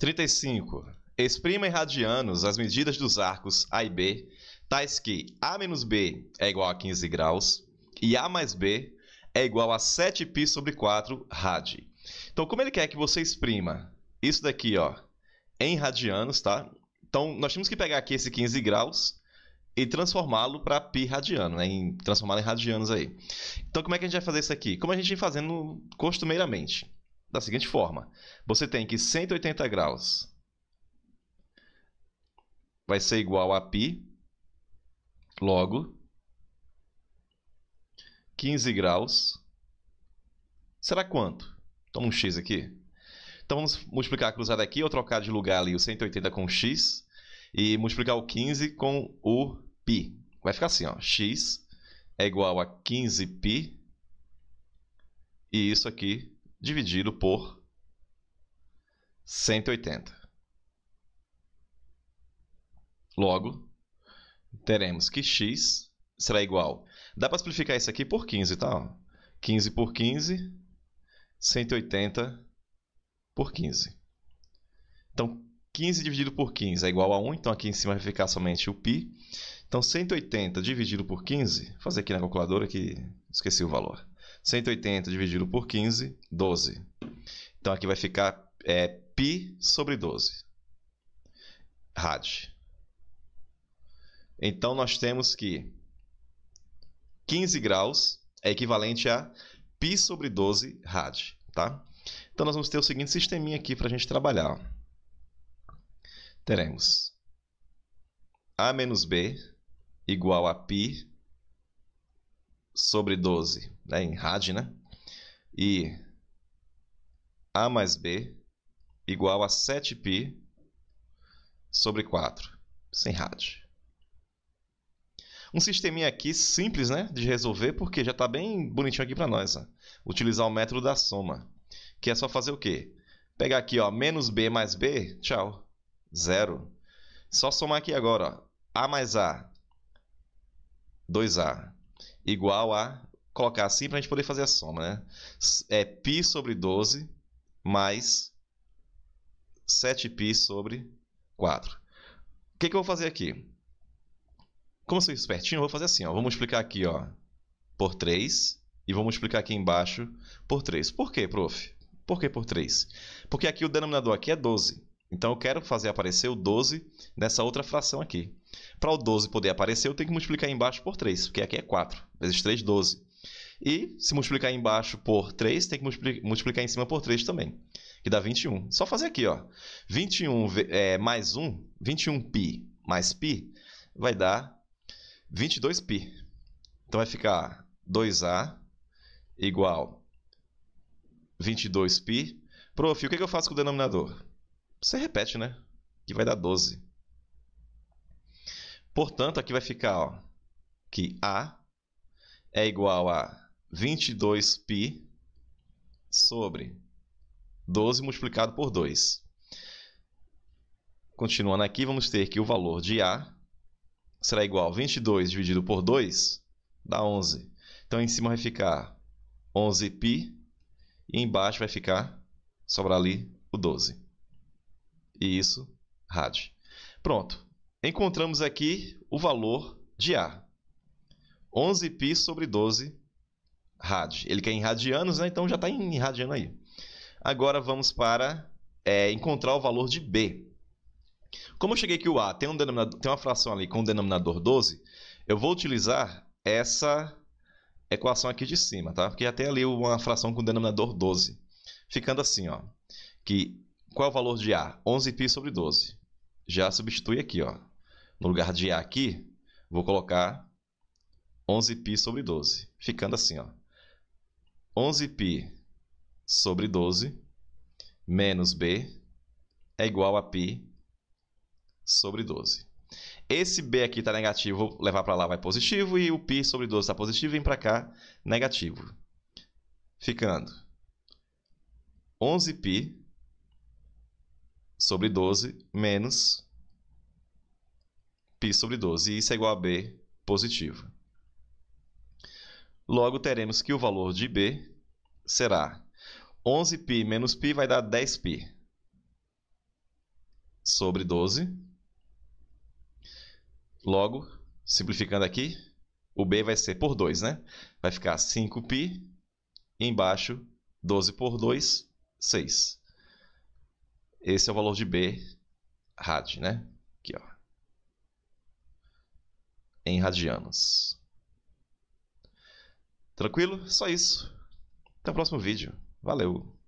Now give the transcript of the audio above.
35. Exprima em radianos as medidas dos arcos A e B, tais que A menos B é igual a 15 graus e A mais B é igual a 7π sobre 4 rad. Então, como ele quer que você exprima isso daqui ó, em radianos, tá? Então, nós temos que pegar aqui esse 15 graus e transformá-lo para π radiano, né? transformá-lo em radianos aí. Então, como é que a gente vai fazer isso aqui? Como a gente vem fazendo costumeiramente da seguinte forma: você tem que 180 graus vai ser igual a π, logo 15 graus será quanto? Toma um x aqui. Então vamos multiplicar a cruzada aqui, ou trocar de lugar ali o 180 com o x e multiplicar o 15 com o π. Vai ficar assim, ó, x é igual a 15π e isso aqui dividido por 180. Logo, teremos que x será igual. Dá para simplificar isso aqui por 15, tá? 15 por 15, 180 por 15. Então, 15 dividido por 15 é igual a 1, então aqui em cima vai ficar somente o π. Então, 180 dividido por 15, vou fazer aqui na calculadora que esqueci o valor. 180 dividido por 15, 12. Então aqui vai ficar é, π sobre 12 rad. Então nós temos que 15 graus é equivalente a π sobre 12 rad, tá? Então nós vamos ter o seguinte sisteminha aqui para a gente trabalhar. Teremos a menos b igual a π sobre 12, né, em rádio, né? E A mais B igual a 7π sobre 4, sem rádio. Um sisteminha aqui simples né, de resolver, porque já está bem bonitinho aqui para nós. Ó. Utilizar o método da soma, que é só fazer o quê? Pegar aqui, ó, menos b mais b, tchau, zero. Só somar aqui agora, ó, a mais a, 2a, igual a colocar assim para a gente poder fazer a soma, né? É π sobre 12 mais 7π sobre 4. O que, que eu vou fazer aqui? Como eu sou espertinho, eu vou fazer assim, ó. Vamos multiplicar aqui, ó, por 3 e vou multiplicar aqui embaixo por 3. Por quê, prof? Por que por 3? Porque aqui o denominador aqui é 12. Então eu quero fazer aparecer o 12 nessa outra fração aqui. Para o 12 poder aparecer, eu tenho que multiplicar embaixo por 3, porque aqui é 4, vezes 3, 12. E se multiplicar embaixo por 3, tem que multiplicar em cima por 3 também, que dá 21. Só fazer aqui, ó. 21 é, mais 1, 21π mais π vai dar 22π. Então vai ficar 2a igual 22π. Prof, o que eu faço com o denominador? você repete, né? Que vai dar 12. Portanto, aqui vai ficar ó, que A é igual a 22π sobre 12 multiplicado por 2. Continuando aqui, vamos ter que o valor de A será igual a 22 dividido por 2, dá 11. Então, em cima vai ficar 11π e embaixo vai ficar, sobrar ali, o 12 e isso rádio. Pronto. Encontramos aqui o valor de A. 11π sobre 12 rádio. Ele quer em radianos, né? então já está em radiano aí. Agora vamos para é, encontrar o valor de B. Como eu cheguei que o A tem, um tem uma fração ali com um denominador 12, eu vou utilizar essa equação aqui de cima, tá? Porque já tem ali uma fração com denominador 12. Ficando assim, ó, que qual é o valor de A? 11 π sobre 12. Já substitui aqui, ó. No lugar de A aqui, vou colocar 11 π sobre 12, ficando assim, ó. 11 π sobre 12 menos B é igual a π sobre 12. Esse B aqui está negativo, vou levar para lá, vai positivo, e o π sobre 12 está positivo, vem para cá, negativo. Ficando 11π sobre 12 menos π sobre 12. E isso é igual a b positivo. Logo, teremos que o valor de b será 11π menos π vai dar 10π sobre 12. Logo, simplificando aqui, o b vai ser por 2, né? Vai ficar 5π, embaixo 12 por 2, 6. Esse é o valor de B rad, né? Aqui, ó. Em radianos. Tranquilo? Só isso. Até o próximo vídeo. Valeu!